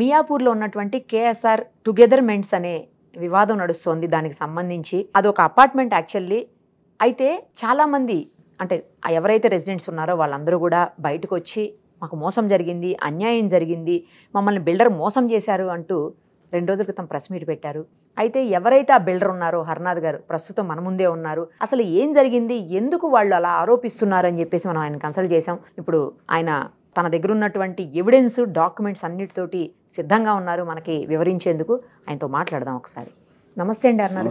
మియాపూర్లో ఉన్నటువంటి కేఎస్ఆర్ టుగెదర్మెంట్స్ అనే వివాదం నడుస్తోంది దానికి సంబంధించి అది ఒక అపార్ట్మెంట్ యాక్చువల్లీ అయితే చాలామంది అంటే ఎవరైతే రెసిడెంట్స్ ఉన్నారో వాళ్ళందరూ కూడా బయటకు వచ్చి మాకు మోసం జరిగింది అన్యాయం జరిగింది మమ్మల్ని బిల్డర్ మోసం చేశారు అంటూ రెండు రోజుల క్రితం ప్రెస్ మీట్ పెట్టారు అయితే ఎవరైతే ఆ బిల్డర్ ఉన్నారో హర్నాథ్ గారు ప్రస్తుతం మన ముందే ఉన్నారు అసలు ఏం జరిగింది ఎందుకు వాళ్ళు అలా ఆరోపిస్తున్నారు అని చెప్పేసి మనం ఆయన కన్సల్ట్ చేసాం ఇప్పుడు ఆయన తన దగ్గర ఉన్నటువంటి ఎవిడెన్స్ డాక్యుమెంట్స్ అన్నిటితోటి సిద్ధంగా ఉన్నారు మనకి వివరించేందుకు ఆయనతో మాట్లాడదాం ఒకసారి నమస్తే అండి అన్నారు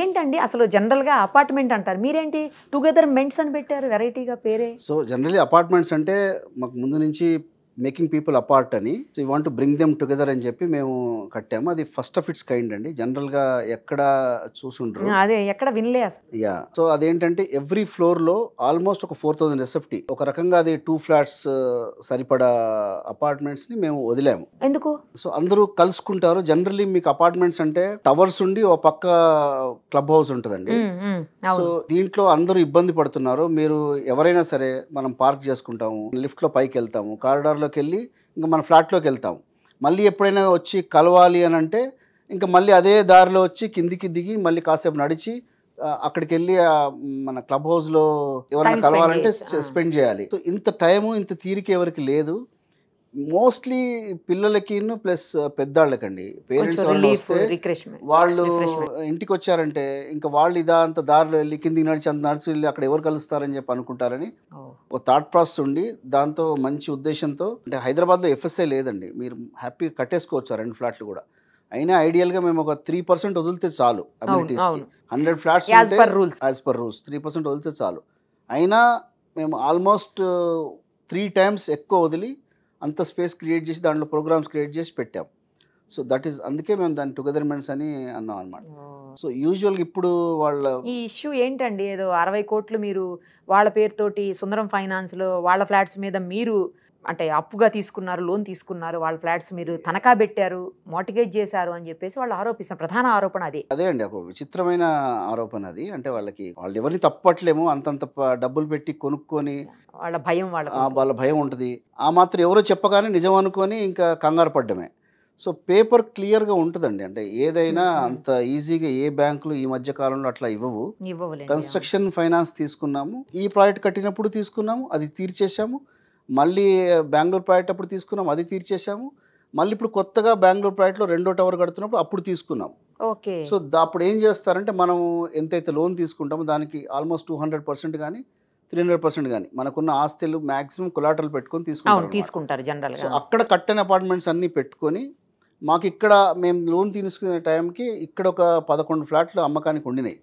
ఏంటండి అసలు జనరల్గా అపార్ట్మెంట్ అంటారు మీరేంటి టుగెదర్ మెంట్స్ అని పెట్టారు వెరైటీగా పేరే సో జనరలీ అపార్ట్మెంట్స్ అంటే మాకు ముందు నుంచి మేకింగ్ పీపుల్ అపార్ట్ అని so you want bring them together అని చెప్పి మేము కట్టాము అది ఫస్ట్ ఆఫ్ ఇట్స్ కైండ్ అండి గా ఎక్కడ చూసుండ్రు అదే ఎక్కడ వినలే యా సో అదేంటంటే ఎవ్రీ ఫ్లోర్లో ఆల్మోస్ట్ ఒక ఫోర్ థౌసండ్ ఎస్ఎఫ్టీ ఒక రకంగా అది టూ ఫ్లాట్స్ సరిపడా అపార్ట్మెంట్స్ ని మేము వదిలాము ఎందుకు సో అందరూ కలుసుకుంటారు జనరల్లీ మీకు అపార్ట్మెంట్స్ అంటే టవర్స్ ఉండి ఓ పక్క క్లబ్ హౌస్ ఉంటుందండి సో దీంట్లో అందరూ ఇబ్బంది పడుతున్నారు మీరు ఎవరైనా సరే మనం పార్క్ చేసుకుంటాము లిఫ్ట్ లో పైకి వెళ్తాము కారిడార్లో ఫ్లాట్లోకి వెళ్ళి ఇంకా మన ఫ్లాట్లోకి వెళ్తాం మళ్ళీ ఎప్పుడైనా వచ్చి కలవాలి అని అంటే ఇంకా మళ్ళీ అదే దారిలో వచ్చి కిందికి దిగి మళ్ళీ కాసేపు నడిచి అక్కడికి వెళ్ళి మన క్లబ్ హౌస్లో ఎవరైనా కలవాలంటే స్పెండ్ చేయాలి ఇంత టైము ఇంత తీరిక ఎవరికి లేదు మోస్ట్లీ పిల్లలకి ప్లస్ పెద్దాళ్ళకండి పేరెంట్స్ వాళ్ళు వస్తే వాళ్ళు ఇంటికి వచ్చారంటే ఇంకా వాళ్ళు ఇదా అంత దారిలో వెళ్ళి కిందికి నడిచి అంత నడిచి వెళ్ళి అక్కడ ఎవరు కలుస్తారని చెప్పి అనుకుంటారని ఒక థాట్ ప్రాసెస్ ఉండి దాంతో మంచి ఉద్దేశంతో అంటే హైదరాబాద్లో ఎఫ్ఎస్ఐ లేదండి మీరు హ్యాపీగా కట్టేసుకోవచ్చు రెండు ఫ్లాట్లు కూడా అయినా ఐడియల్గా మేము ఒక త్రీ పర్సెంట్ వదిలితే చాలు అబిలిటీస్కి hundred flats as per rules three percent వదిలితే చాలు అయినా మేము ఆల్మోస్ట్ త్రీ టైమ్స్ ఎక్కువ వదిలి అంత స్పేస్ క్రియేట్ చేసి దాంట్లో ప్రోగ్రామ్స్ క్రియేట్ చేసి పెట్టాం సో దట్ ఈస్ అందుకే మేము దాన్ని టుగెదర్మెంట్స్ అని అన్నాం అనమాట సో యూజువల్గా ఇప్పుడు వాళ్ళ ఈ ఇష్యూ ఏంటండి ఏదో అరవై కోట్లు మీరు వాళ్ళ పేరుతోటి సుందరం ఫైనాన్స్లో వాళ్ళ ఫ్లాట్స్ మీద మీరు అంటే అప్పుగా తీసుకున్నారు లోన్ తీసుకున్నారు వాళ్ళ ఫ్లాట్స్ మీరు తనఖా పెట్టారు మోటిగేజ్ చేశారు అని చెప్పేసి వాళ్ళు ఆరోపిస్తారు ప్రధాన ఆరోపణ అది అదే అండి ఒక విచిత్రమైన ఆరోపణ అది అంటే వాళ్ళకి వాళ్ళు ఎవరిని తప్పట్లేము అంతంత డబ్బులు పెట్టి కొనుక్కొని వాళ్ళ భయం వాళ్ళ వాళ్ళ భయం ఉంటుంది ఆ మాత్రం ఎవరో చెప్పగానే నిజం అనుకొని ఇంకా కంగారు పడ్డమే సో పేపర్ క్లియర్గా ఉంటుందండి అంటే ఏదైనా అంత ఈజీగా ఏ బ్యాంకులు ఈ మధ్య కాలంలో అట్లా ఇవ్వవు కన్స్ట్రక్షన్ ఫైనాన్స్ తీసుకున్నాము ఈ ప్రాజెక్ట్ కట్టినప్పుడు తీసుకున్నాము అది తీర్చేసాము మళ్ళీ బెంగళూరు ప్రాజెక్ట్ అప్పుడు తీసుకున్నాం అది తీర్చేసాము మళ్ళీ ఇప్పుడు కొత్తగా బెంగళూరు ప్రాజెక్ట్లో రెండో టవర్ కడుతున్నప్పుడు అప్పుడు తీసుకున్నాం ఓకే సో అప్పుడు ఏం చేస్తారంటే మనం ఎంతైతే లోన్ తీసుకుంటామో దానికి ఆల్మోస్ట్ టూ హండ్రెడ్ పర్సెంట్ కానీ త్రీ హండ్రెడ్ పర్సెంట్ కానీ మనకున్న ఆస్తులు మాక్సిమం కులాటలు పెట్టుకొని తీసుకుంటారు తీసుకుంటారు జనరల్ సో అక్కడ కట్టని అపార్ట్మెంట్స్ అన్నీ పెట్టుకొని మాకు ఇక్కడ మేము లోన్ తీసుకునే టైంకి ఇక్కడ ఒక పదకొండు ఫ్లాట్లు అమ్మకానికి ఉండినాయి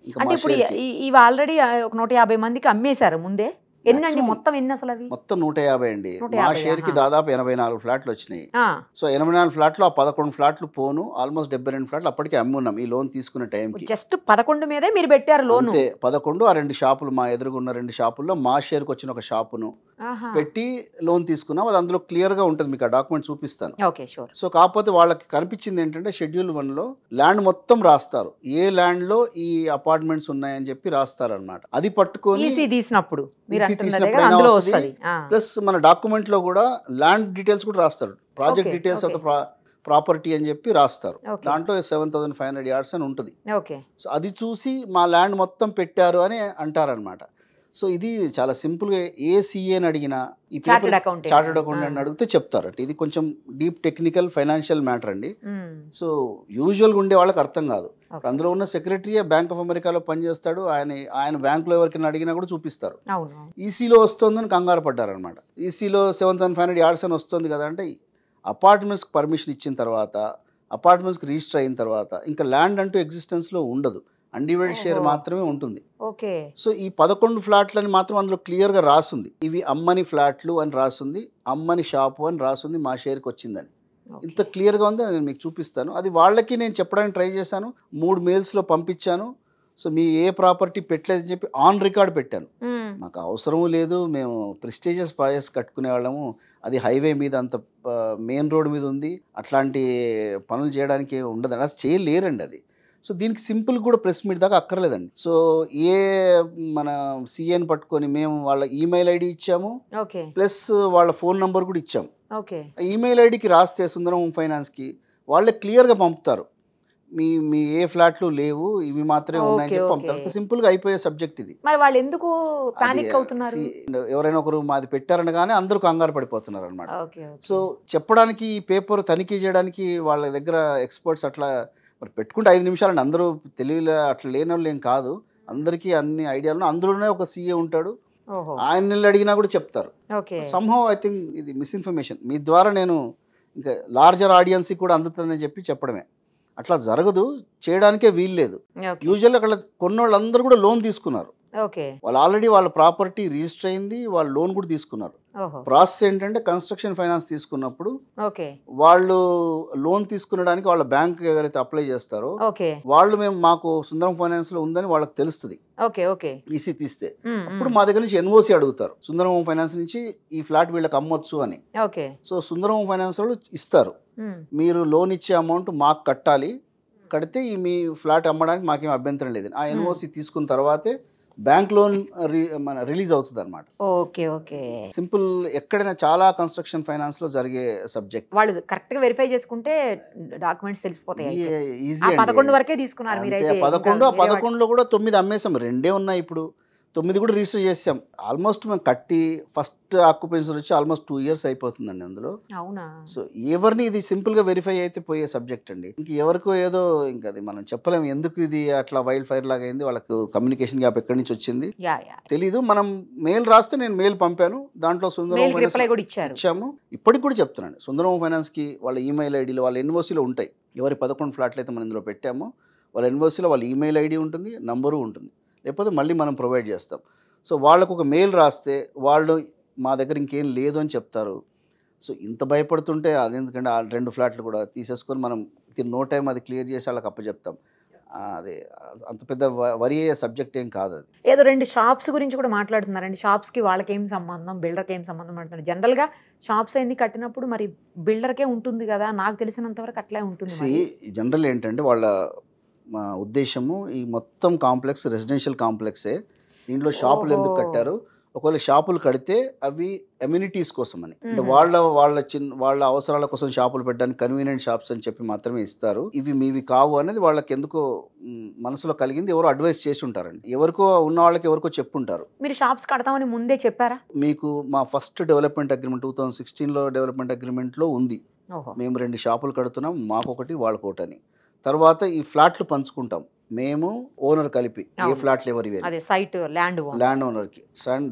ఇవి ఆల్రెడీ ఒక నూట యాభై మందికి అమ్మేశారు ముందే ఎన్నండి మొత్తం ఎన్ని అసలు అవి మొత్తం నూట యాభై అండి మా షేర్ కి దాదాపు ఎనభై నాలుగు ఫ్లాట్లు వచ్చినాయి సో ఎనభై నాలుగు ఫ్లాట్లు ఆ పదకొండు ఫ్లాట్లు పోను ఆల్మోస్ట్ డెబ్బై రెండు ఫ్లాట్లు అప్పటికే అమ్మున్నాం ఈ లోన్ తీసుకున్న టైం జస్ట్ పదకొండు మీదే మీరు పెట్టారు లోన్ పదకొండు ఆ రెండు షాపులు మా ఎదురుగున్న రెండు షాపుల్లో మా షేర్ కి వచ్చిన ఒక షాపును పెట్టి లోన్ తీసుకున్నాం అది అందులో క్లియర్గా ఉంటుంది మీకు ఆ డాక్యుమెంట్ చూపిస్తాను సో కాకపోతే వాళ్ళకి కనిపించింది ఏంటంటే షెడ్యూల్ వన్లో ల్యాండ్ మొత్తం రాస్తారు ఏ ల్యాండ్లో ఈ అపార్ట్మెంట్స్ ఉన్నాయని చెప్పి రాస్తారు అనమాట అది పట్టుకొని ప్లస్ మన డాక్యుమెంట్లో కూడా ల్యాండ్ డీటెయిల్స్ కూడా రాస్తారు ప్రాజెక్ట్ డీటెయిల్స్ ప్రాపర్టీ అని చెప్పి రాస్తారు దాంట్లో seven thousand five hundred yards అని ఉంటుంది సో అది చూసి మా ల్యాండ్ మొత్తం పెట్టారు అని అంటారనమాట సో ఇది చాలా సింపుల్గా ఏ అని అడిగినా ఈ చార్టెడ్ అకౌంట్ చార్టెడ్ అకౌంట్ అని అడిగితే చెప్తారట ఇది కొంచెం డీప్ టెక్నికల్ ఫైనాన్షియల్ మ్యాటర్ అండి సో యూజువల్గా ఉండే వాళ్ళకి అర్థం కాదు అందులో ఉన్న సెక్రటరీ బ్యాంక్ ఆఫ్ అమెరికాలో పనిచేస్తాడు ఆయన ఆయన బ్యాంకులో ఎవరికైనా అడిగినా కూడా చూపిస్తారు ఈసీలో వస్తుందని కంగారు పడ్డారనమాట ఈసీలో seven thousand five hundred yards అని వస్తుంది కదా అంటే అపార్ట్మెంట్స్కి పర్మిషన్ ఇచ్చిన తర్వాత అపార్ట్మెంట్స్కి రిజిస్టర్ అయిన తర్వాత ఇంకా ల్యాండ్ అంటూ ఎగ్జిస్టెన్స్లో ఉండదు అన్డివైడెడ్ షేర్ మాత్రమే ఉంటుంది ఓకే సో ఈ పదకొండు ఫ్లాట్లని మాత్రం అందులో క్లియర్గా రాస్తుంది ఇవి అమ్మని ఫ్లాట్లు అని రాస్తుంది అమ్మని షాపు అని రాస్తుంది మా షేర్కి వచ్చిందని ఇంత క్లియర్గా ఉంది నేను మీకు చూపిస్తాను అది వాళ్ళకి నేను చెప్పడానికి ట్రై చేశాను మూడు లో పంపించాను సో మీ ఏ ప్రాపర్టీ పెట్టలేదని చెప్పి ఆన్ రికార్డ్ పెట్టాను మాకు అవసరము లేదు మేము ప్రెస్టీజియస్ ప్రాజెక్ట్స్ కట్టుకునే వాళ్ళము అది హైవే మీద అంత మెయిన్ రోడ్ మీద ఉంది అట్లాంటి పనులు చేయడానికి ఉండదు అలా చేయలేరండి అది సో దీనికి సింపుల్ కూడా ప్రెస్ మీట్ దాకా అక్కర్లేదండి సో ఏ మన సీఏని పట్టుకొని మేము వాళ్ళ ఈమెయిల్ ఐడి ఇచ్చాము ప్లస్ వాళ్ళ ఫోన్ నంబర్ కూడా ఇచ్చాము ఈమెయిల్ ఐడికి రాస్తే సుందరం హోమ్ ఫైనాన్స్కి వాళ్ళే క్లియర్గా పంపుతారు మీ మీ ఏ ఫ్లాట్లు లేవు ఇవి మాత్రమే ఉన్నాయని చెప్పి పంపుతారు సింపుల్ గా అయిపోయే సబ్జెక్ట్ ఇది ఎందుకు uh, ఎవరైనా ఒకరు మాది పెట్టారనగానే అందరూ కంగారు పడిపోతున్నారు అనమాట సో చెప్పడానికి పేపర్ తనిఖీ చేయడానికి వాళ్ళ దగ్గర ఎక్స్పర్ట్స్ అట్లా మరి పెట్టుకుంటే ఐదు నిమిషాలని అందరూ తెలివిలో అట్లా లేని వాళ్ళు ఏం కాదు అందరికీ అన్ని ఐడియాలు అందులోనే ఒక సీఏ ఉంటాడు ఆయన అడిగినా కూడా చెప్తారు సంహవ్ ఐ థింక్ ఇది మిస్ఇన్ఫర్మేషన్ మీ ద్వారా నేను ఇంకా లార్జర్ ఆడియన్స్ కూడా అందుతుందని చెప్పి చెప్పడమే అట్లా జరగదు చేయడానికే వీల్లేదు యూజువల్ అక్కడ కొన్నోళ్ళందరూ కూడా లోన్ తీసుకున్నారు ఓకే వాళ్ళు ఆల్రెడీ వాళ్ళ ప్రాపర్టీ రిజిస్టర్ అయింది వాళ్ళు లోన్ కూడా తీసుకున్నారు ప్రాసెస్ ఏంటంటే కన్స్ట్రక్షన్ ఫైనాన్స్ తీసుకున్నప్పుడు వాళ్ళు లోన్ తీసుకునడానికి వాళ్ళ బ్యాంక్ ఎవరైతే అప్లై చేస్తారో వాళ్ళు మేము మాకు సుందరం ఫైనాన్స్ లో ఉందని వాళ్ళకి తెలుస్తుంది ఈసీ తీస్తే అప్పుడు మా దగ్గర నుంచి ఎన్ఓసి అడుగుతారు సుందరం హోమ్ ఫైనాన్స్ నుంచి ఈ ఫ్లాట్ వీళ్ళకి అమ్మొచ్చు అని సో సుందరం హోమ్ ఫైనాన్స్ వాళ్ళు ఇస్తారు మీరు లోన్ ఇచ్చే అమౌంట్ మాకు కట్టాలి కడితే ఈ మీ ఫ్లాట్ అమ్మడానికి మాకేం అభ్యంతరం లేదు ఆ ఎన్ఓసి తీసుకున్న తర్వాతే బ్యాంక్ లోన్ మన రిలీజ్ అవుతుంది అనమాట ఓకే ఓకే సింపుల్ ఎక్కడైనా చాలా కన్స్ట్రక్షన్ ఫైనాన్స్ లో జరిగే సబ్జెక్ట్ వాళ్ళు కరెక్ట్ గా వెరిఫై చేసుకుంటే డాక్యుమెంట్స్ తెలిసిపోతాయి ఈజీ పదకొండు వరకే తీసుకున్నారు పదకొండు పదకొండులో కూడా తొమ్మిది అమ్మేసాం రెండే ఉన్నాయి ఇప్పుడు తొమ్మిది కూడా రిజిస్టర్ చేసాం ఆల్మోస్ట్ మేము కట్టి ఫస్ట్ ఆక్యుపెన్సీ వచ్చి ఆల్మోస్ట్ టూ ఇయర్స్ అయిపోతుందండి అందులో అవునా సో ఎవరిని ఇది సింపుల్గా వెరిఫై అయితే పోయే సబ్జెక్ట్ అండి ఇంక ఎవరికో ఏదో ఇంకా అది మనం చెప్పలేము ఎందుకు ఇది అట్లా వైల్డ్ ఫైర్ లాగా అయింది వాళ్ళకు కమ్యూనికేషన్ గ్యాప్ ఎక్కడి నుంచి వచ్చింది తెలీదు మనం మెయిల్ రాస్తే నేను మెయిల్ పంపాను దాంట్లో సుందరం ఇచ్చాము ఇప్పటికి కూడా చెప్తున్నాను సుందరం ఫైనాన్స్కి వాళ్ళ ఈమెయిల్ ఐడీలు వాళ్ళ ఎన్ఓసీలో ఉంటాయి ఎవరి పదకొండు ఫ్లాట్లు అయితే మనం ఇందులో పెట్టామో వాళ్ళ ఎన్ఓసీలో వాళ్ళ ఈమెయిల్ ఐడి ఉంటుంది నంబరు ఉంటుంది లేకపోతే మళ్ళీ మనం ప్రొవైడ్ చేస్తాం సో వాళ్ళకు ఒక మెయిల్ రాస్తే వాళ్ళు మా దగ్గర ఇంకేం లేదు అని చెప్తారు సో ఇంత భయపడుతుంటే అది ఎందుకంటే ఆ రెండు ఫ్లాట్లు కూడా తీసేసుకొని మనం నో టైం అది క్లియర్ చేసి వాళ్ళకి అప్పచెప్తాం అదే అంత పెద్ద వరి అయ్యే సబ్జెక్ట్ ఏం కాదు అది ఏదో రెండు షాప్స్ గురించి కూడా మాట్లాడుతున్నారండి షాప్స్కి వాళ్ళకి ఏం సంబంధం బిల్డర్కి ఏం సంబంధం అంటున్నారు జనరల్గా షాప్స్ అన్ని కట్టినప్పుడు మరి బిల్డర్కే ఉంటుంది కదా నాకు తెలిసినంతవరకు అట్లా ఉంటుంది జనరల్ ఏంటంటే వాళ్ళ మా ఉద్దేశము ఈ మొత్తం కాంప్లెక్స్ రెసిడెన్షియల్ కాంప్లెక్సే దీంట్లో షాపులు ఎందుకు కట్టారు ఒకవేళ షాపులు కడితే అవి ఎమ్యూనిటీస్ కోసం అని అంటే వాళ్ళ వాళ్ళ చిన్న వాళ్ళ అవసరాల కోసం షాపులు పెట్టడానికి కన్వీనియంట్ షాప్స్ అని చెప్పి మాత్రమే ఇస్తారు ఇవి మీవి కావు అనేది వాళ్ళకి ఎందుకో మనసులో కలిగింది ఎవరో అడ్వైస్ చేసి ఉంటారండి ఎవరికో ఉన్న వాళ్ళకి ఎవరికో చెప్పుంటారు మీరు షాప్స్ కడతామని ముందే చెప్పారా మీకు మా first development agreement two thousand సిక్స్టీన్లో డెవలప్మెంట్ అగ్రిమెంట్లో ఉంది మేము రెండు షాపులు కడుతున్నాం మాకొకటి వాళ్ళకోటని అని తర్వాత ఈ ఫ్లాట్లు పంచుకుంటాం మేము ఓనర్ కలిపి ఏ ఫ్లాట్లు ఎవరి సైట్ ల్యాండ్ ల్యాండ్ ఓనర్కి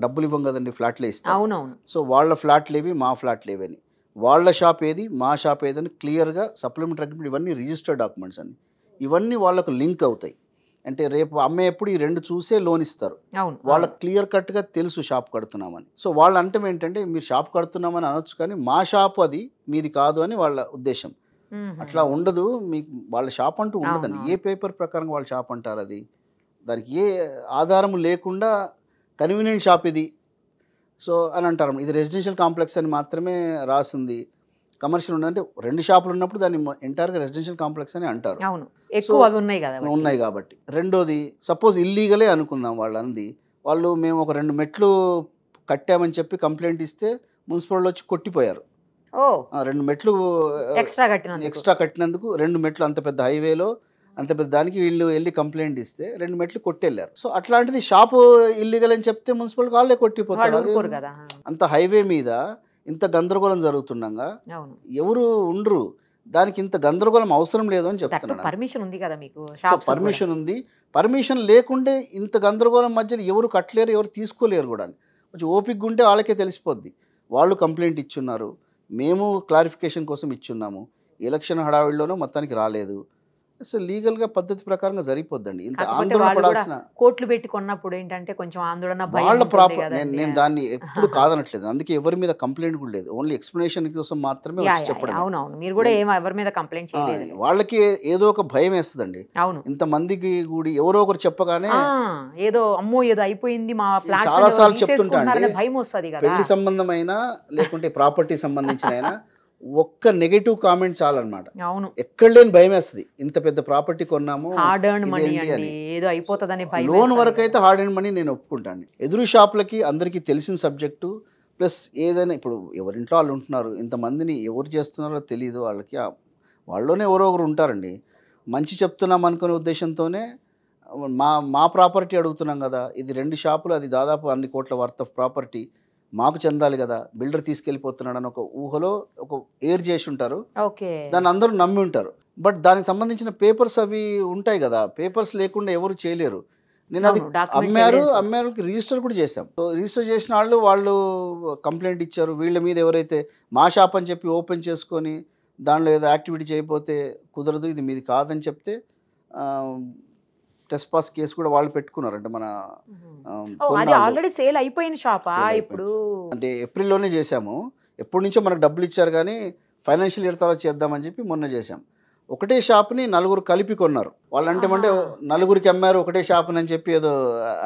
డబ్బులు ఇవ్వం కదండి ఫ్లాట్లు ఇస్తాం సో వాళ్ళ ఫ్లాట్లు ఏవి మా ఫ్లాట్లు ఏవని వాళ్ళ షాప్ ఏది మా షాప్ ఏదని క్లియర్గా సప్లిమెంటరీ అగ్రిమెంట్ ఇవన్నీ రిజిస్టర్డ్ డాక్యుమెంట్స్ అని ఇవన్నీ వాళ్ళకు లింక్ అవుతాయి అంటే రేపు అమ్మేప్పుడు ఈ రెండు చూసే లోన్ ఇస్తారు వాళ్ళకి క్లియర్ కట్గా తెలుసు షాప్ కడుతున్నామని సో వాళ్ళ అంటే ఏంటంటే మీరు షాప్ కడుతున్నామని అనొచ్చు కానీ మా షాప్ అది మీది కాదు అని వాళ్ళ ఉద్దేశం అట్లా ఉండదు మీకు వాళ్ళ షాప్ అంటూ ఉండదండి ఏ పేపర్ ప్రకారం వాళ్ళ షాప్ అంటారు అది దానికి ఏ ఆధారం లేకుండా కన్వీనియంట్ షాప్ ఇది సో అని అంటారు ఇది రెసిడెన్షియల్ కాంప్లెక్స్ అని మాత్రమే రాసింది కమర్షియల్ ఉందంటే రెండు షాపులు ఉన్నప్పుడు దాన్ని ఎంటైర్గా రెసిడెన్షియల్ కాంప్లెక్స్ అని అంటారు ఉన్నాయి ఉన్నాయి కాబట్టి రెండోది సపోజ్ ఇల్లీగలే అనుకుందాం వాళ్ళు అంది వాళ్ళు మేము ఒక రెండు మెట్లు కట్టామని చెప్పి కంప్లైంట్ ఇస్తే మున్సిపల్ వచ్చి కొట్టిపోయారు రెండు మెట్లు ఎక్స్ట్రా కట్టిన ఎక్స్ట్రా కట్టినందుకు రెండు మెట్లు అంత పెద్ద హైవేలో అంత పెద్ద దానికి వీళ్ళు వెళ్ళి కంప్లైంట్ ఇస్తే రెండు మెట్లు కొట్టెళ్ళారు సో అట్లాంటిది షాపు ఇల్లీగల్ అని చెప్తే మున్సిపల్ వాళ్ళే కొట్టిపోతారు అంత హైవే మీద ఇంత గందరగోళం జరుగుతుండగా ఎవరు ఉండరు దానికి ఇంత గందరగోళం అవసరం లేదు అని చెప్తున్నాను పర్మిషన్ ఉంది కదా మీకు పర్మిషన్ ఉంది పర్మిషన్ లేకుండే ఇంత గందరగోళం మధ్యలో ఎవరు కట్టలేరు ఎవరు తీసుకోలేరు కూడా కొంచెం ఓపిక్ ఉంటే వాళ్ళకే తెలిసిపోద్ది వాళ్ళు కంప్లైంట్ ఇచ్చున్నారు మేము క్లారిఫికేషన్ కోసం ఇచ్చున్నాము ఎలక్షన్ హడావిడిలోనూ మొత్తానికి రాలేదు అసలు లీగల్గా పద్ధతి ప్రకారంగా జరిగిపోద్దండి ఇంత ఆందోళన పడాల్సిన కోట్లు పెట్టి కొన్నప్పుడు ఏంటంటే కొంచెం ఆందోళన వాళ్ళ ప్రాపర్ నేను నేను దాన్ని ఎప్పుడు కాదనట్లేదు అందుకే ఎవరి మీద కంప్లైంట్ కూడా లేదు ఓన్లీ ఎక్స్ప్లెనేషన్ కోసం మాత్రమే వచ్చి చెప్పడం అవునవును మీరు కూడా ఏమో ఎవరి మీద కంప్లైంట్ చేయలేదు వాళ్ళకి ఏదో ఒక భయం వేస్తుందండి అవును ఇంతమందికి కూడా ఎవరో ఒకరు చెప్పగానే ఏదో అమ్మో ఏదో అయిపోయింది మా చాలా సార్లు చెప్తుంటారు భయం వస్తుంది పెళ్లి సంబంధమైన లేకుంటే ప్రాపర్టీ సంబంధించిన ఒక్క నెగటివ్ కామెంట్ చాలన్నమాట అవును ఎక్కడ లేని భయం వేస్తుంది ఇంత పెద్ద ప్రాపర్టీ కొన్నాము హార్డ్ ఎర్న్ మనీ ఏదో అయిపోతుంది లోన్ వరకు అయితే హార్డ్ అండ్ మనీ నేను ఒప్పుకుంటాను ఎదురు షాపులకి అందరికీ తెలిసిన సబ్జెక్టు ప్లస్ ఏదైనా ఇప్పుడు ఎవరింట్లో వాళ్ళు ఉంటున్నారు ఇంతమందిని ఎవరు చేస్తున్నారో తెలియదు వాళ్ళకి వాళ్ళలోనే ఎవరో ఒకరు ఉంటారండి మంచి చెప్తున్నాం అనుకునే ఉద్దేశంతోనే మా మా ప్రాపర్టీ అడుగుతున్నాం కదా ఇది రెండు షాపులు అది దాదాపు అన్ని కోట్ల వర్త్ ఆఫ్ ప్రాపర్టీ మాకు చెందాలి కదా బిల్డర్ తీసుకెళ్లిపోతున్నాడు అని ఒక ఊహలో ఒక ఎయిర్ చేసి ఉంటారు దాన్ని అందరూ నమ్మి ఉంటారు బట్ దానికి సంబంధించిన పేపర్స్ అవి ఉంటాయి కదా పేపర్స్ లేకుండా ఎవరు చేయలేరు నేను అది అమ్మారు అమ్మారు రిజిస్టర్ కూడా చేశాం సో రిజిస్టర్ చేసిన వాళ్ళు వాళ్ళు కంప్లైంట్ ఇచ్చారు వీళ్ళ మీద ఎవరైతే మా షాప్ అని చెప్పి ఓపెన్ చేసుకొని దానిలో ఏదో యాక్టివిటీ చేయకపోతే కుదరదు ఇది మీది కాదని చెప్తే టెస్ట్ పాస్ కేసు కూడా వాళ్ళు పెట్టుకున్నారంట మన ఆల్రెడీ సేల్ అయిపోయిన షాపా ఇప్పుడు అంటే ఏప్రిల్లోనే చేశాము ఎప్పటి నుంచో మనకు డబ్బులు ఇచ్చారు కానీ ఫైనాన్షియల్ ఇయర్ తర్వాత చేద్దామని చెప్పి మొన్న చేశాం ఒకటే షాప్ని నలుగురు కలిపి కొన్నారు వాళ్ళు అంటే నలుగురికి అమ్మారు ఒకటే షాప్ అని చెప్పి ఏదో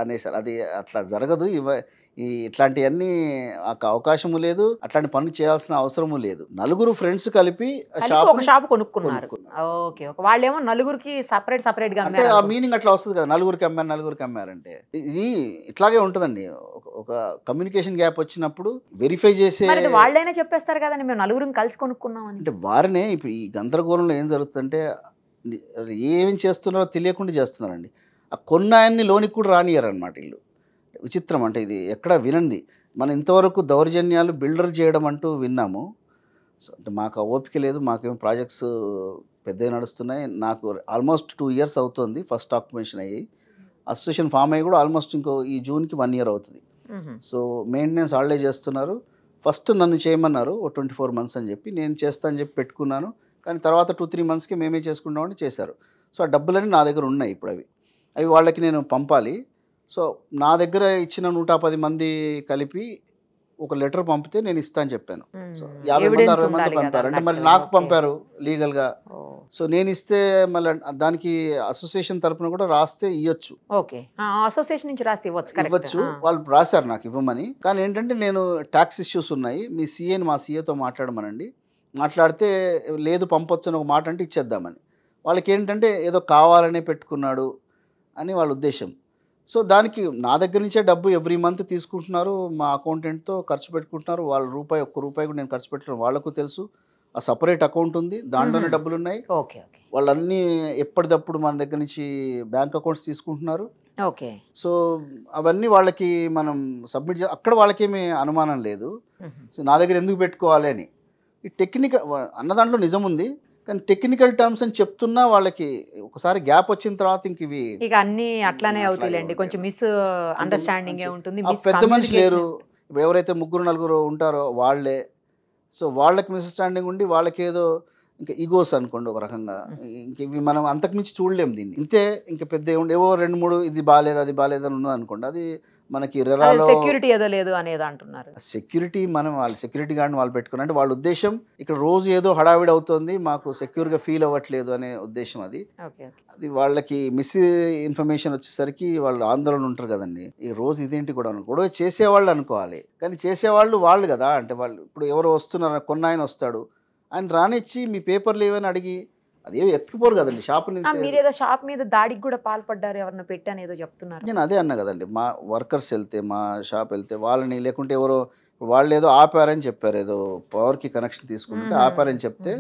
అనేసారు అది అట్లా జరగదు ఇవ ఈ ఇట్లాంటివన్నీ అవకాశము లేదు అట్లాంటి పనులు చేయాల్సిన అవసరము లేదు నలుగురు ఫ్రెండ్స్ కలిపి షాప్ కొనుక్కున్నారు ఓకే వాళ్ళేమో నలుగురికి సపరేట్ సపరేట్ గా అంటే ఆ మీనింగ్ అట్లా వస్తుంది కదా నలుగురికి అమ్మారు నలుగురికి అమ్మారంటే ఇది ఇట్లాగే ఉంటుందండి ఒక కమ్యూనికేషన్ గ్యాప్ వచ్చినప్పుడు వెరిఫై చేసే వాళ్ళైనా చెప్పేస్తారు కదండి మేము నలుగురం కలిసి కొనుక్కున్నాం అంటే వారినే ఇప్పుడు ఈ గందరగోళంలో ఏం జరుగుతుందంటే ఏమేం చేస్తున్నారో తెలియకుండా చేస్తున్నారండి ఆ కొన్నాయన్ని లోనికి కూడా అనమాట వీళ్ళు విచిత్రం అంటే ఇది ఎక్కడ వినండి మనం ఇంతవరకు దౌర్జన్యాలు బిల్డర్ చేయడం అంటూ విన్నాము సో అంటే మాకు ఓపిక లేదు మాకేమో ప్రాజెక్ట్స్ పెద్దవి నడుస్తున్నాయి నాకు ఆల్మోస్ట్ టూ ఇయర్స్ అవుతుంది ఫస్ట్ ఆక్యుపేషన్ అయ్యి అసోసియేషన్ ఫామ్ అయ్యి కూడా ఆల్మోస్ట్ ఇంకో ఈ జూన్కి వన్ ఇయర్ అవుతుంది సో మెయింటెనెన్స్ ఆళ్లే చేస్తున్నారు ఫస్ట్ నన్ను చేయమన్నారు ఓ ట్వంటీ ఫోర్ మంత్స్ అని చెప్పి నేను చేస్తా అని చెప్పి పెట్టుకున్నాను కానీ తర్వాత టూ త్రీ మంత్స్కి మేమే చేసుకుంటామని చేశారు సో ఆ డబ్బులన్నీ నా దగ్గర ఉన్నాయి ఇప్పుడు అవి అవి వాళ్ళకి నేను పంపాలి సో నా దగ్గర ఇచ్చిన నూట పది మంది కలిపి ఒక లెటర్ పంపితే నేను ఇస్తా అని చెప్పాను సో యాభై మంది అరవై మంది పంపారు అంటే మరి నాకు పంపారు లీగల్గా సో నేను ఇస్తే మళ్ళీ దానికి అసోసియేషన్ తరఫున కూడా రాస్తే ఇవ్వచ్చు అసోసియేషన్ నుంచి రాస్తే ఇవ్వచ్చు ఇవ్వచ్చు వాళ్ళు రాశారు నాకు ఇవ్వమని కానీ ఏంటంటే నేను ట్యాక్స్ ఇష్యూస్ ఉన్నాయి మీ సీఏని మా సీఏతో మాట్లాడమనండి మాట్లాడితే లేదు పంపొచ్చు అని ఒక మాట అంటే ఇచ్చేద్దామని వాళ్ళకి ఏంటంటే ఏదో కావాలనే పెట్టుకున్నాడు అని వాళ్ళ ఉద్దేశం సో దానికి నా దగ్గర నుంచే డబ్బు ఎవ్రీ మంత్ తీసుకుంటున్నారు మా అకౌంటెంట్తో ఖర్చు పెట్టుకుంటున్నారు వాళ్ళ రూపాయి ఒక్క రూపాయి కూడా నేను ఖర్చు పెట్టడం వాళ్ళకు తెలుసు ఆ సపరేట్ అకౌంట్ ఉంది దాంట్లోనే డబ్బులు ఉన్నాయి ఓకే వాళ్ళన్నీ ఎప్పటికప్పుడు మన దగ్గర నుంచి బ్యాంక్ అకౌంట్స్ తీసుకుంటున్నారు ఓకే సో అవన్నీ వాళ్ళకి మనం సబ్మిట్ చే అక్కడ వాళ్ళకేమీ అనుమానం లేదు సో నా దగ్గర ఎందుకు పెట్టుకోవాలి అని ఈ టెక్నిక్ అన్న దాంట్లో నిజం ఉంది కానీ టెక్నికల్ టర్మ్స్ అని చెప్తున్నా వాళ్ళకి ఒకసారి గ్యాప్ వచ్చిన తర్వాత ఇంక ఇవి ఇక అన్ని అట్లానే అవుతాయి కొంచెం మిస్ అండర్స్టాండింగ్ ఉంటుంది పెద్ద మనిషి లేరు ఎవరైతే ముగ్గురు నలుగురు ఉంటారో వాళ్ళే సో వాళ్ళకి మిస్అండర్స్టాండింగ్ ఉండి వాళ్ళకి ఏదో ఇంకా ఈగోస్ అనుకోండి ఒక రకంగా ఇంక ఇవి మనం అంతకుమించి చూడలేము దీన్ని ఇంతే ఇంకా పెద్ద ఏముండే ఏవో రెండు మూడు ఇది బాగాలేదు అది అని ఉన్నది అనుకోండి అది మనకి సెక్యూరిటీ ఏదో లేదు అనేది అంటున్నారు సెక్యూరిటీ మనం వాళ్ళ సెక్యూరిటీ గార్డ్ వాళ్ళు పెట్టుకున్న అంటే వాళ్ళ ఉద్దేశం ఇక్కడ రోజు ఏదో హడావిడి అవుతుంది మాకు సెక్యూర్గా ఫీల్ అవ్వట్లేదు అనే ఉద్దేశం అది అది వాళ్ళకి మిస్ ఇన్ఫర్మేషన్ వచ్చేసరికి వాళ్ళు ఆందోళన ఉంటారు కదండి ఈ రోజు ఇదేంటి కూడా గొడవ చేసేవాళ్ళు అనుకోవాలి కానీ చేసేవాళ్ళు వాళ్ళు కదా అంటే వాళ్ళు ఇప్పుడు ఎవరో వస్తున్నారు కొన్న ఆయన వస్తాడు ఆయన రానిచ్చి మీ పేపర్లు ఏవైనా అడిగి అదేవి ఎత్తుకుపోరు కదండి షాప్ మీరు ఏదో షాప్ మీద దాడికి కూడా పాల్పడ్డారు ఎవరిన పెట్టాను ఏదో చెప్తున్నారు నేను అదే అన్నా కదండి మా వర్కర్స్ వెళ్తే మా షాప్ వెళ్తే వాళ్ళని లేకుంటే ఎవరో వాళ్ళు ఏదో ఆపారని చెప్పారు ఏదో పవర్కి కనెక్షన్ తీసుకుంటే ఆపారని చెప్తే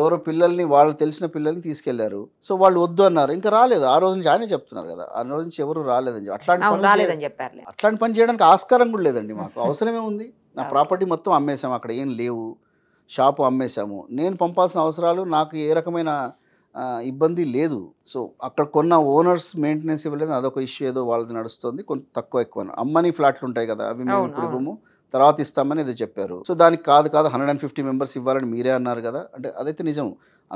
ఎవరో పిల్లల్ని వాళ్ళు తెలిసిన పిల్లల్ని తీసుకెళ్లారు సో వాళ్ళు వద్దు అన్నారు ఇంకా రాలేదు ఆ రోజు నుంచి ఆయనే చెప్తున్నారు కదా ఆ రోజు నుంచి ఎవరు రాలేదని అట్లాంటి చెప్పారు అట్లాంటి పని చేయడానికి ఆస్కారం కూడా లేదండి మాకు అవసరమే ఉంది నా ప్రాపర్టీ మొత్తం అమ్మేసాం అక్కడ ఏం లేవు షాపు అమ్మేశాము నేను పంపాల్సిన అవసరాలు నాకు ఏ రకమైన ఇబ్బంది లేదు సో అక్కడ కొన్న ఓనర్స్ మెయింటెనెన్స్ ఇవ్వలేదు అదొక ఇష్యూ ఏదో వాళ్ళది నడుస్తుంది కొంత తక్కువ ఎక్కువ అమ్మని ఫ్లాట్లు ఉంటాయి కదా అవి మేము ఇప్పుడు తర్వాత ఇస్తామని ఏదో చెప్పారు సో దానికి కాదు కాదు హండ్రెడ్ అండ్ ఫిఫ్టీ మెంబర్స్ ఇవ్వాలని మీరే అన్నారు కదా అంటే అదైతే నిజం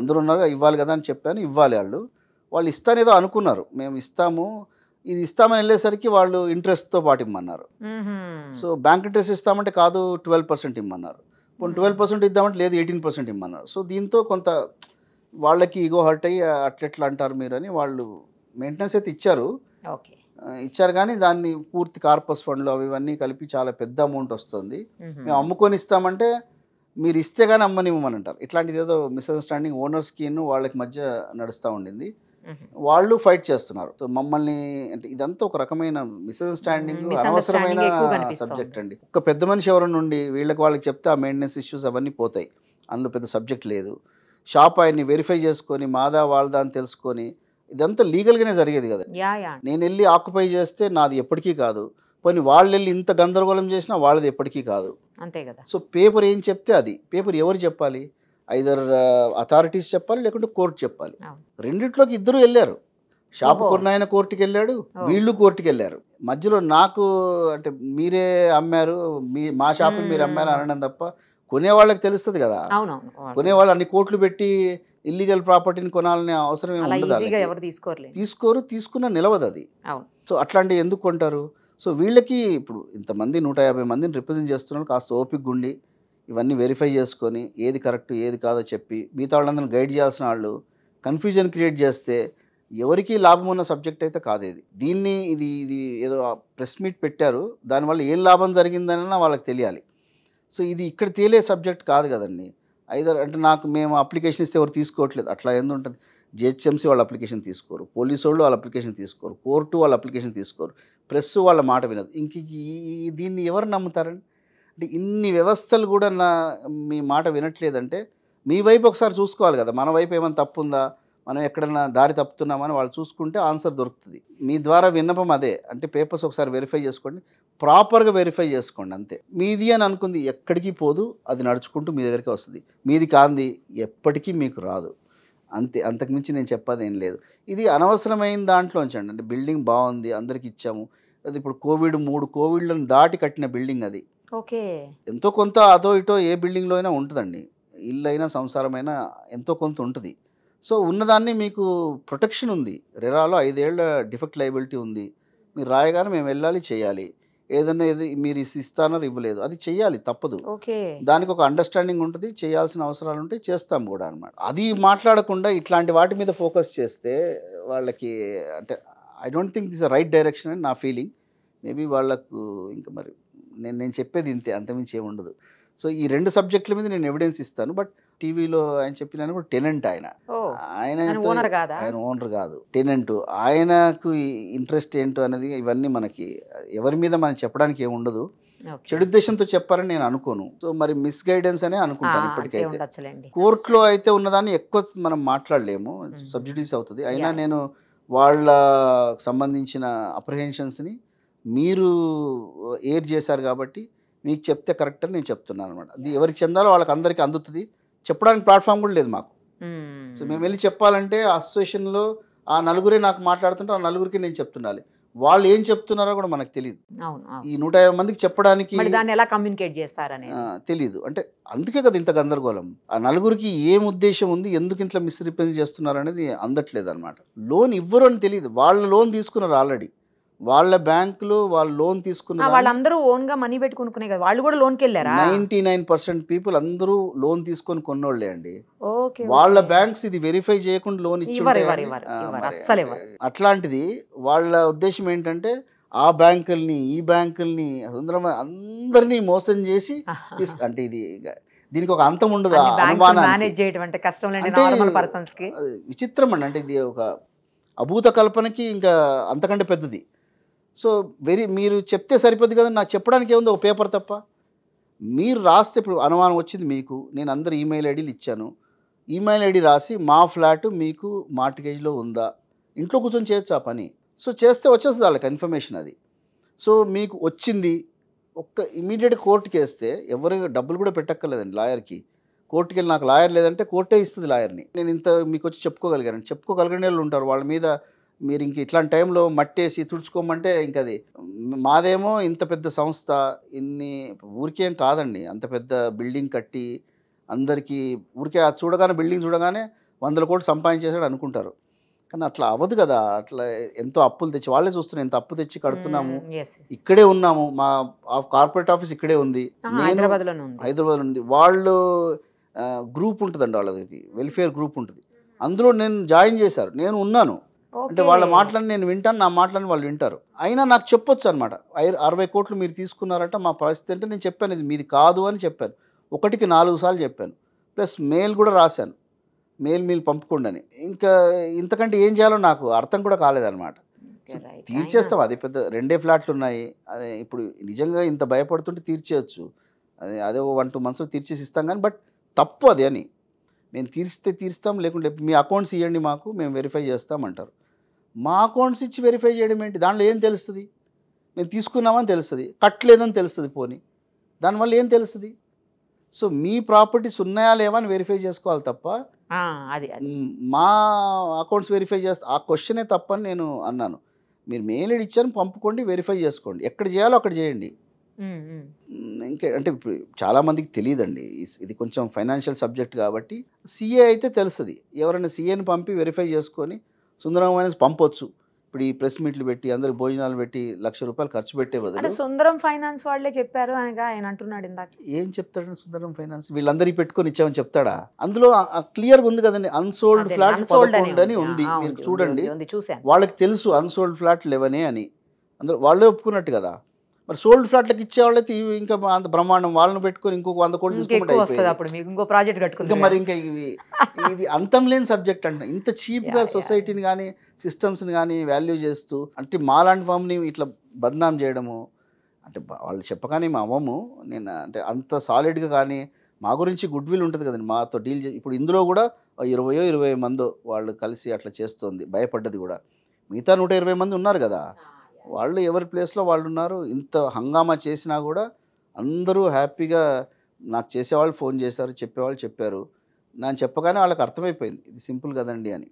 అందరూ ఉన్నారు ఇవ్వాలి కదా అని చెప్పాను ఇవ్వాలి వాళ్ళు వాళ్ళు ఇస్తానేదో అనుకున్నారు మేము ఇస్తాము ఇది ఇస్తామని వెళ్ళేసరికి వాళ్ళు ఇంట్రెస్ట్తో పాటు ఇమ్మన్నారు సో బ్యాంక్ ఇంట్రెస్ట్ ఇస్తామంటే కాదు ట్వెల్వ్ పర్సెంట్ ఇమ్మన్నారు పోనీ ట్వెల్వ్ పర్సెంట్ ఇద్దామంటే లేదు ఎయిటీన్ పర్సెంట్ ఇమ్మన్నారు సో దీంతో కొంత వాళ్ళకి ఈగో హర్ట్ అయ్యి అట్లెట్లా అంటారు మీరు అని వాళ్ళు మెయింటెనెన్స్ అయితే ఇచ్చారు ఇచ్చారు కానీ దాన్ని పూర్తి కార్పస్ ఫండ్లు అవి ఇవన్నీ కలిపి చాలా పెద్ద అమౌంట్ వస్తుంది మేము అమ్ముకొని ఇస్తామంటే మీరు ఇస్తే కానీ అమ్మనివ్వమని అంటారు ఇట్లాంటిది ఏదో మిస్అండర్స్టాండింగ్ ఓనర్స్కి వాళ్ళకి మధ్య నడుస్తూ ఉండింది వాళ్ళు ఫైట్ చేస్తున్నారు మమ్మల్ని అంటే ఇదంతా ఒక రకమైన మిస్అండర్స్టాండింగ్ అనవసరమైన సబ్జెక్ట్ అండి ఒక పెద్ద మనిషి ఎవరి నుండి వీళ్ళకి వాళ్ళకి చెప్తే ఆ మెయింటెనెన్స్ ఇష్యూస్ అవన్నీ పోతాయి అందులో పెద్ద సబ్జెక్ట్ లేదు షాప్ ఆయన్ని వెరిఫై చేసుకొని మాదా వాళ్ళదా అని తెలుసుకొని ఇదంతా లీగల్గానే జరిగేది కదా నేను వెళ్ళి ఆక్యుపై చేస్తే నాది ఎప్పటికీ కాదు పోనీ వాళ్ళు వెళ్ళి ఇంత గందరగోళం చేసినా వాళ్ళది ఎప్పటికీ కాదు అంతే కదా సో పేపర్ ఏం చెప్తే అది పేపర్ ఎవరు చెప్పాలి ఐదర్ అథారిటీస్ చెప్పాలి లేకుంటే కోర్టు చెప్పాలి రెండిట్లోకి ఇద్దరు వెళ్ళారు షాపు కొన్నాయన కోర్టుకి వెళ్ళాడు వీళ్ళు కోర్టుకి వెళ్ళారు మధ్యలో నాకు అంటే మీరే అమ్మారు మీ మా షాపు మీరు అమ్మారు అనడం తప్ప కొనేవాళ్ళకి తెలుస్తుంది కదా కొనేవాళ్ళు అన్ని కోట్లు పెట్టి ఇల్లీగల్ ప్రాపర్టీని కొనాలనే అవసరం ఏమి ఉండదు తీసుకోరు తీసుకున్న నిలవదు అది సో అట్లాంటివి ఎందుకు కొంటారు సో వీళ్ళకి ఇప్పుడు ఇంతమంది నూట యాభై మందిని రిప్రజెంట్ చేస్తున్నారు కాస్త ఓపిక గుండి ఇవన్నీ వెరిఫై చేసుకొని ఏది కరెక్ట్ ఏది కాదో చెప్పి మిగతా వాళ్ళందరిని గైడ్ చేయాల్సిన వాళ్ళు కన్ఫ్యూజన్ క్రియేట్ చేస్తే ఎవరికి లాభం ఉన్న సబ్జెక్ట్ అయితే కాదేది ఇది దీన్ని ఇది ఇది ఏదో ప్రెస్ మీట్ పెట్టారు దానివల్ల ఏం లాభం జరిగిందనైనా వాళ్ళకి తెలియాలి సో ఇది ఇక్కడ తేలే సబ్జెక్ట్ కాదు కదండి ఐదర్ అంటే నాకు మేము అప్లికేషన్ ఇస్తే ఎవరు తీసుకోవట్లేదు అట్లా ఉంటుంది జిహెచ్ఎంసీ వాళ్ళు అప్లికేషన్ తీసుకోరు పోలీసు వాళ్ళు వాళ్ళ అప్లికేషన్ తీసుకోరు కోర్టు వాళ్ళ అప్లికేషన్ తీసుకోరు ప్రెస్ వాళ్ళ మాట వినదు ఇంక దీన్ని ఎవరు నమ్ముతారండి అంటే ఇన్ని వ్యవస్థలు కూడా నా మీ మాట వినట్లేదంటే మీ వైపు ఒకసారి చూసుకోవాలి కదా మన వైపు ఏమైనా తప్పు ఉందా మనం ఎక్కడన్నా దారి తప్పుతున్నామని వాళ్ళు చూసుకుంటే ఆన్సర్ దొరుకుతుంది మీ ద్వారా విన్నపం అదే అంటే పేపర్స్ ఒకసారి వెరిఫై చేసుకోండి ప్రాపర్గా వెరిఫై చేసుకోండి అంతే మీది అని అనుకుంది ఎక్కడికి పోదు అది నడుచుకుంటూ మీ దగ్గరికి వస్తుంది మీది కాంది ఎప్పటికీ మీకు రాదు అంతే అంతకుమించి నేను చెప్పేది ఏం లేదు ఇది అనవసరమైన దాంట్లోంచి అండి అంటే బిల్డింగ్ బాగుంది అందరికి ఇచ్చాము అది ఇప్పుడు కోవిడ్ మూడు కోవిడ్లను దాటి కట్టిన బిల్డింగ్ అది ఓకే ఎంతో కొంత అదో ఇటో ఏ బిల్డింగ్లో అయినా ఉంటుందండి ఇల్లు అయినా సంసారమైనా ఎంతో కొంత ఉంటుంది సో ఉన్నదాన్ని మీకు ప్రొటెక్షన్ ఉంది రెరాలో ఐదేళ్ల డిఫెక్ట్ లైబిలిటీ ఉంది మీరు రాయగానే మేము వెళ్ళాలి చేయాలి ఏదన్నా ఏది మీరు ఇస్తానో ఇవ్వలేదు అది చెయ్యాలి తప్పదు దానికి ఒక అండర్స్టాండింగ్ ఉంటుంది చేయాల్సిన అవసరాలు ఉంటే చేస్తాం కూడా అనమాట అది మాట్లాడకుండా ఇట్లాంటి వాటి మీద ఫోకస్ చేస్తే వాళ్ళకి అంటే I don't think this right direction అని నా ఫీలింగ్ మేబీ వాళ్ళకు ఇంకా మరి నేను నేను చెప్పేది ఇంతే అంతమించి ఏముండదు సో ఈ రెండు సబ్జెక్టుల మీద నేను ఎవిడెన్స్ ఇస్తాను బట్ టీవీలో ఆయన చెప్పిన కూడా టెనెంట్ ఆయన ఆయన ఆయన ఓనర్ కాదు టెనెంట్ ఆయనకు ఇంట్రెస్ట్ ఏంటో అనేది ఇవన్నీ మనకి ఎవరి మీద మనం చెప్పడానికి ఏముండదు చెడు ఉద్దేశంతో చెప్పారని నేను అనుకోను సో మరి మిస్ గైడెన్స్ అనే అనుకుంటాను ఇప్పటికైతే కోర్టులో అయితే ఉన్నదాన్ని ఎక్కువ మనం మాట్లాడలేము సబ్సిడీస్ అవుతుంది అయినా నేను వాళ్ళ సంబంధించిన అప్రహెన్షన్స్ని మీరు ఎయిర్ చేశారు కాబట్టి మీకు చెప్తే కరెక్ట్ అని నేను చెప్తున్నాను అనమాట అది ఎవరికి చెందాలో వాళ్ళకి అందరికీ అందుతుంది చెప్పడానికి ప్లాట్ఫామ్ కూడా లేదు మాకు సో hmm. మేము వెళ్ళి చెప్పాలంటే అసోసియేషన్లో ఆ నలుగురే నాకు మాట్లాడుతుంటే ఆ నలుగురికి నేను చెప్తుండాలి వాళ్ళు ఏం చెప్తున్నారో కూడా మనకు తెలియదు ఈ నూట యాభై మందికి చెప్పడానికి ఎలా కమ్యూనికేట్ చేస్తారని తెలియదు అంటే అందుకే కదా ఇంత గందరగోళం ఆ నలుగురికి ఏం ఉద్దేశం ఉంది ఎందుకు ఇంట్లో మిస్రిప్రెజెంట్ చేస్తున్నారు అనేది అందట్లేదు అనమాట లోన్ ఇవ్వరు అని తెలియదు వాళ్ళు లోన్ తీసుకున్నారు ఆల్రెడీ వాళ్ళ బ్యాంకులు వాళ్ళు లోన్ తీసుకున్న వాళ్ళందరూ గా మనీ పెట్టుకునుకునే కదా వాళ్ళు కూడా లోన్కి వెళ్ళారా నైన్టీ నైన్ పర్సెంట్ పీపుల్ అందరూ లోన్ తీసుకొని కొన్నోళ్ళే అండి వాళ్ళ బ్యాంక్స్ ఇది వెరిఫై చేయకుండా లోన్ ఇచ్చి అట్లాంటిది వాళ్ళ ఉద్దేశం ఏంటంటే ఆ బ్యాంకుల్ని ఈ బ్యాంకుల్ని అందరినీ మోసం చేసి అంటే ఇది దీనికి ఒక అంతం ఉండదు విచిత్రం అండి అంటే ఇది ఒక అభూత కల్పనకి ఇంకా అంతకంటే పెద్దది సో వెరీ మీరు చెప్తే సరిపోద్ది కదా నాకు చెప్పడానికి ఏముంది ఒక పేపర్ తప్ప మీరు రాస్తే ఇప్పుడు అనుమానం వచ్చింది మీకు నేను అందరు ఈమెయిల్ ఐడీలు ఇచ్చాను ఈమెయిల్ ఐడి రాసి మా ఫ్లాట్ మీకు మార్టిగేజ్లో ఉందా ఇంట్లో కూర్చొని చేయొచ్చు ఆ పని సో చేస్తే వచ్చేస్తుంది వాళ్ళకి ఇన్ఫర్మేషన్ అది సో మీకు వచ్చింది ఒక్క ఇమీడియట్ కోర్టుకి వేస్తే ఎవరు డబ్బులు కూడా పెట్టక్కర్లేదండి లాయర్కి కోర్టుకి వెళ్ళి నాకు లాయర్ లేదంటే కోర్టే ఇస్తుంది లాయర్ని నేను ఇంత మీకు వచ్చి చెప్పుకోగలిగాను చెప్పుకోగలిగిన వాళ్ళు ఉంటారు వాళ్ళ మీద మీరు ఇంక ఇట్లాంటి టైంలో మట్టేసి తుడుచుకోమంటే ఇంకది మాదేమో ఇంత పెద్ద సంస్థ ఇన్ని ఊరికేం కాదండి అంత పెద్ద బిల్డింగ్ కట్టి అందరికీ ఊరికే అది చూడగానే బిల్డింగ్ చూడగానే వందల కోట్లు సంపాదించేసాడు అనుకుంటారు కానీ అట్లా అవ్వదు కదా అట్లా ఎంతో అప్పులు తెచ్చి వాళ్ళే చూస్తున్నారు ఎంత అప్పు తెచ్చి కడుతున్నాము ఇక్కడే ఉన్నాము మా కార్పొరేట్ ఆఫీస్ ఇక్కడే ఉంది హైదరాబాద్లో ఉంది వాళ్ళు గ్రూప్ ఉంటుందండి వాళ్ళకి వెల్ఫేర్ గ్రూప్ ఉంటుంది అందులో నేను జాయిన్ చేశారు నేను ఉన్నాను అంటే వాళ్ళ మాటలను నేను వింటాను నా మాటలను వాళ్ళు వింటారు అయినా నాకు చెప్పొచ్చు అనమాట అరవై కోట్లు మీరు తీసుకున్నారంటే మా పరిస్థితి అంటే నేను చెప్పాను ఇది మీది కాదు అని చెప్పాను ఒకటికి నాలుగు సార్లు చెప్పాను ప్లస్ మెయిల్ కూడా రాశాను మెయిల్ మీరు పంపకుండానే ఇంకా ఇంతకంటే ఏం చేయాలో నాకు అర్థం కూడా కాలేదన్నమాట తీర్చేస్తాం అది పెద్ద రెండే ఫ్లాట్లు ఉన్నాయి అదే ఇప్పుడు నిజంగా ఇంత భయపడుతుంటే తీర్చేయచ్చు అదే అదే వన్ టూ మంత్స్లో తీర్చేసి ఇస్తాం కానీ బట్ తప్పు అది అని మేము తీరిస్తే తీరుస్తాం లేకుంటే మీ అకౌంట్స్ ఇవ్వండి మాకు మేము వెరిఫై చేస్తామంటారు మా అకౌంట్స్ ఇచ్చి వెరిఫై చేయడం ఏంటి దాంట్లో ఏం తెలుస్తుంది మేము తీసుకున్నామని తెలుస్తుంది కట్టలేదని తెలుస్తుంది పోనీ దానివల్ల ఏం తెలుస్తుంది సో మీ ప్రాపర్టీస్ ఉన్నాయా లేవా అని వెరిఫై చేసుకోవాలి తప్ప అది మా అకౌంట్స్ వెరిఫై చేస్తా ఆ క్వశ్చనే తప్పని నేను అన్నాను మీరు మెయిల్ ఐడి ఇచ్చారని పంపుకోండి వెరిఫై చేసుకోండి ఎక్కడ చేయాలో అక్కడ చేయండి ఇంకా అంటే చాలామందికి తెలియదండి ఇది కొంచెం ఫైనాన్షియల్ సబ్జెక్ట్ కాబట్టి సీఏ అయితే తెలుస్తుంది ఎవరైనా సీఏని పంపి వెరిఫై చేసుకొని సుందరం ఫైనాన్స్ పంపొచ్చు ఇప్పుడు ఈ ప్రెస్ మీట్లు పెట్టి అందరు భోజనాలు పెట్టి లక్ష రూపాయలు ఖర్చు పెట్టే బదులు సుందరం ఫైనాన్స్ వాళ్ళే చెప్పారు అనగా ఆయన అంటున్నాడు ఇందాక ఏం చెప్తాడు సుందరం ఫైనాన్స్ వీళ్ళందరికీ పెట్టుకొని ఇచ్చామని చెప్తాడా అందులో క్లియర్ ఉంది కదండి అన్సోల్డ్ ఫ్లాట్ అని ఉంది మీరు చూడండి వాళ్ళకి తెలుసు అన్సోల్డ్ ఫ్లాట్ లెవెనే అని అందరూ వాళ్ళే ఒప్పుకున్నట్టు కదా మరి సోల్డ్ ఫ్లాట్లకు ఇచ్చేవాళ్ళైతే ఇంకా అంత బ్రహ్మాండం వాళ్ళని పెట్టుకొని ఇంకొక వంద కోట్లు తీసుకుంటే ప్రాజెక్ట్ మరి ఇంకా ఇవి ఇది అంతం లేని సబ్జెక్ట్ అంట ఇంత చీప్గా సొసైటీని కానీ సిస్టమ్స్ని కానీ వాల్యూ చేస్తూ అంటే మాలాంటి ఫామ్ని ఇట్లా బద్నాం చేయడము అంటే వాళ్ళు చెప్పగానే మా అమ్మము నేను అంటే అంత సాలిడ్గా కానీ మా గురించి గుడ్ విల్ ఉంటుంది కదండి మాతో డీల్ చే ఇప్పుడు ఇందులో కూడా ఇరవయో ఇరవై మందో వాళ్ళు కలిసి అట్లా చేస్తుంది భయపడ్డది కూడా మిగతా నూట ఇరవై మంది ఉన్నారు కదా వాళ్ళు ఎవరి ప్లేస్లో వాళ్ళు ఉన్నారు ఇంత హంగామా చేసినా కూడా అందరూ హ్యాపీగా నాకు చేసేవాళ్ళు ఫోన్ చేశారు చెప్పేవాళ్ళు చెప్పారు నేను చెప్పగానే వాళ్ళకి అర్థమైపోయింది ఇది సింపుల్ కదండి అని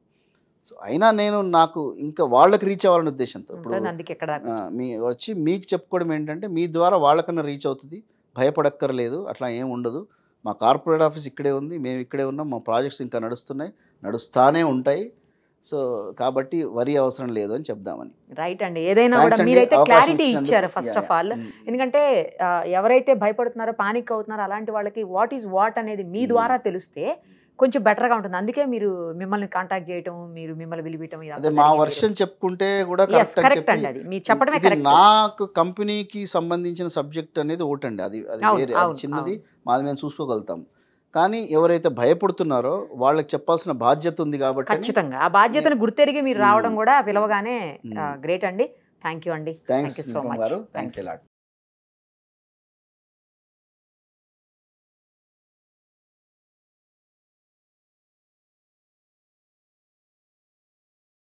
సో అయినా నేను నాకు ఇంకా వాళ్ళకి రీచ్ అవ్వాలనే ఉద్దేశంతో ఇప్పుడు మీ వచ్చి మీకు చెప్పుకోవడం ఏంటంటే మీ ద్వారా వాళ్ళకన్నా రీచ్ అవుతుంది భయపడక్కర్లేదు అట్లా ఏం ఉండదు మా కార్పొరేట్ ఆఫీస్ ఇక్కడే ఉంది మేము ఇక్కడే ఉన్నాం మా ప్రాజెక్ట్స్ ఇంకా నడుస్తున్నాయి నడుస్తూనే ఉంటాయి సో కాబట్టి వరి అవసరం లేదు అని చెప్దామని రైట్ అండి ఏదైనా కూడా మీరైతే క్లారిటీ ఇచ్చారు ఫస్ట్ ఆఫ్ ఆల్ ఎందుకంటే ఎవరైతే భయపడుతున్నారో పానిక్ అవుతున్నారో అలాంటి వాళ్ళకి వాట్ ఈజ్ వాట్ అనేది మీ mm. ద్వారా తెలిస్తే కొంచెం బెటర్గా ఉంటుంది అందుకే మీరు మిమ్మల్ని కాంటాక్ట్ చేయటం మీరు మిమ్మల్ని పిలిపించడం అదే మా వర్షన్ చెప్పుకుంటే కూడా కరెక్ట్ అండి అది మీరు చెప్పడమే కరెక్ట్ నాకు కంపెనీకి సంబంధించిన సబ్జెక్ట్ అనేది ఒకటండి అది అది చిన్నది మాది మేము చూసుకోగలుగుతాం కానీ ఎవరైతే భయపడుతున్నారో వాళ్ళకి చెప్పాల్సిన బాధ్యత ఉంది కాబట్టి ఖచ్చితంగా ఆ బాధ్యతను గుర్తెరిగి మీరు రావడం కూడా పిలవగానే గ్రేట్ అండి థ్యాంక్ యూ అండి thank you so much thanks allot